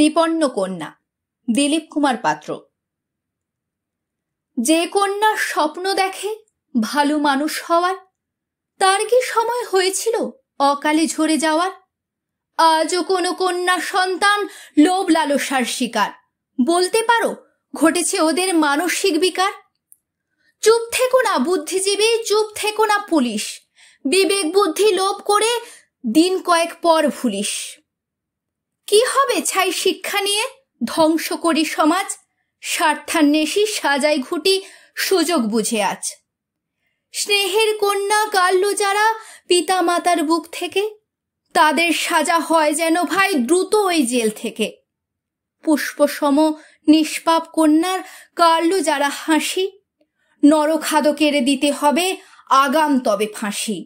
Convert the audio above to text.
বিপন্ন কন্যা দিলীপ কুমার পাত্র যে কন্যা স্বপ্ন দেখে ভালো মানুষ হওয়ার তার কি সময় হয়েছিল অকালে ঝরে যাওয়ার আজও কোনো কন্যা সন্তান লোভ লালসার শিকার বলতে পারো ঘটেছে ওদের মানসিক বিকার চুপ থেকো না বুদ্ধিজীবী চুপ থেকো না পুলিশ বিবেক বুদ্ধি লোভ করে দিন কয়েক পর ভুলিস কি হবে ছাই শিক্ষা নিয়ে ধ্বংস করি সমাজ স্বার্থান্বেষী সাজাই ঘুটি সুযোগ বুঝে আজ স্নেহের কন্যা গাল্লু যারা পিতা মাতার বুক থেকে তাদের সাজা হয় যেন ভাই দ্রুত ওই জেল থেকে পুষ্পসম নিষ্পাপ কন্যার কার্লু যারা হাসি নরখাদকেরে দিতে হবে আগাম তবে ফাঁসি